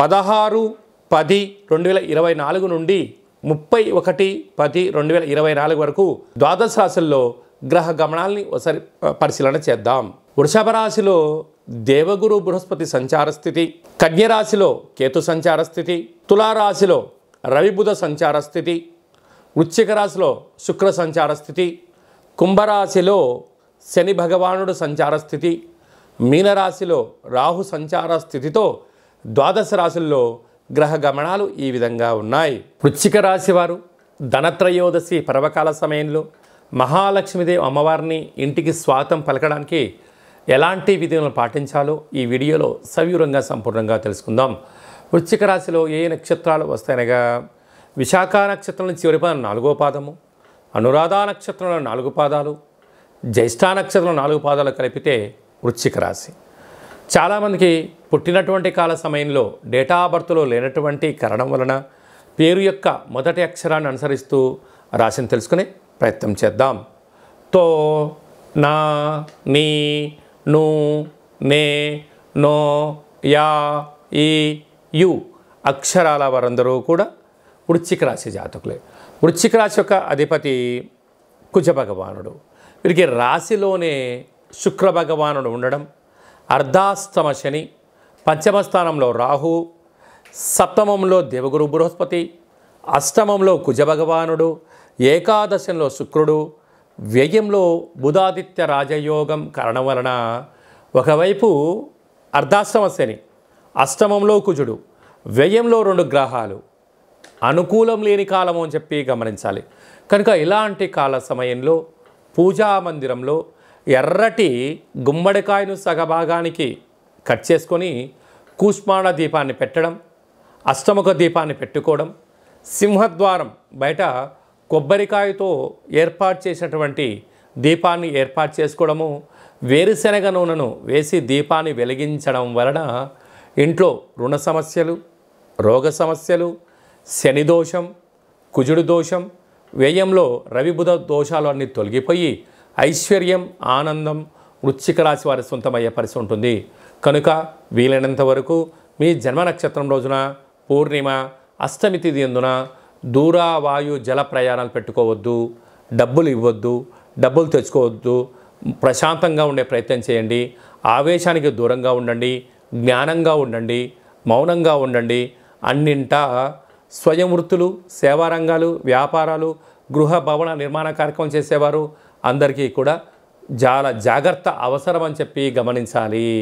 పదహారు పది రెండు వేల ఇరవై నాలుగు నుండి ముప్పై ఒకటి పది రెండు వేల ఇరవై నాలుగు వరకు ద్వాదశ రాశుల్లో గ్రహ గమనాల్ని ఒకసారి పరిశీలన చేద్దాం వృషభ రాశిలో దేవగురు బృహస్పతి సంచార స్థితి కన్యరాశిలో కేతు సంచార స్థితి తులారాశిలో రవిబుధ సంచార స్థితి వృశ్చిక రాశిలో శుక్ర సంచార స్థితి కుంభరాశిలో శని భగవానుడు సంచార స్థితి మీనరాశిలో రాహు సంచార స్థితితో ద్వాదశ రాశుల్లో గ్రహ గమనాలు ఈ విధంగా ఉన్నాయి రాశి రాశివారు ధనత్రయోదశి పర్వకాల సమయంలో మహాలక్ష్మీదేవి అమ్మవారిని ఇంటికి స్వాతం పలకడానికి ఎలాంటి విధులను పాటించాలో ఈ వీడియోలో సవివరంగా సంపూర్ణంగా తెలుసుకుందాం వృచ్చిక రాశిలో ఏ నక్షత్రాలు వస్తాయనగా విశాఖ నక్షత్రంలో చివరి పాదం నాలుగో పాదము అనురాధ నక్షత్రంలో నాలుగు పాదాలు జ్యేష్ఠ నక్షత్రంలో నాలుగు పాదాలు కలిపితే వృచ్చిక రాశి చాలామందికి పుట్టినటువంటి కాల సమయంలో డేటా బర్త్లో లేనటువంటి కారణం వలన పేరు యొక్క మొదటి అక్షరాన్ని అనుసరిస్తూ రాశిని తెలుసుకునే ప్రయత్నం చేద్దాం తో నా నీ ను నే నో యా ఈ యు అక్షరాల వారందరూ కూడా వృశ్చిక రాశి జాతకులే వృశ్చిక రాశి యొక్క అధిపతి కుజ భగవానుడు వీరికి రాశిలోనే శుక్ర భగవానుడు ఉండడం అర్ధాస్తమ శని పంచమ స్థానంలో రాహు సప్తమంలో దేవగురు బృహస్పతి అష్టమంలో కుజభగవానుడు ఏకాదశంలో శుక్రుడు వ్యయంలో బుధాదిత్య రాజయోగం కారణం వలన ఒకవైపు అర్ధాశ్రమ శని అష్టమంలో కుజుడు వ్యయంలో రెండు గ్రహాలు అనుకూలం లేని కాలము అని చెప్పి గమనించాలి కనుక ఇలాంటి కాల సమయంలో పూజా మందిరంలో ఎర్రటి గుమ్మడికాయను సగభాగానికి కట్ చేసుకొని కూష్మాణ దీపాన్ని పెట్టడం అష్టముఖ దీపాన్ని పెట్టుకోవడం సింహద్వారం బయట కొబ్బరికాయతో ఏర్పాటు చేసినటువంటి దీపాన్ని ఏర్పాటు చేసుకోవడము వేరుశనగ నూనెను వేసి దీపాన్ని వెలిగించడం వలన ఇంట్లో రుణ సమస్యలు రోగ సమస్యలు శని దోషం కుజుడు దోషం వ్యయంలో రవిబుధ దోషాలు అన్నీ తొలగిపోయి ఐశ్వర్యం ఆనందం వృచ్చిక రాశి వారి సొంతమయ్యే పరిస్థితి ఉంటుంది కనుక వీలైనంత వరకు మీ జన్మ నక్షత్రం రోజున పూర్ణిమ అష్టమి తిథి ఎందున వాయు జల ప్రయాణాలు పెట్టుకోవద్దు డబ్బులు ఇవ్వద్దు డబ్బులు తెచ్చుకోవద్దు ప్రశాంతంగా ఉండే ప్రయత్నం చేయండి ఆవేశానికి దూరంగా ఉండండి జ్ఞానంగా ఉండండి మౌనంగా ఉండండి అన్నింటా వృత్తులు సేవారంగాలు వ్యాపారాలు గృహ భవన నిర్మాణ కార్యక్రమం చేసేవారు అందరికీ కూడా చాలా జాగ్రత్త అవసరం అని చెప్పి గమనించాలి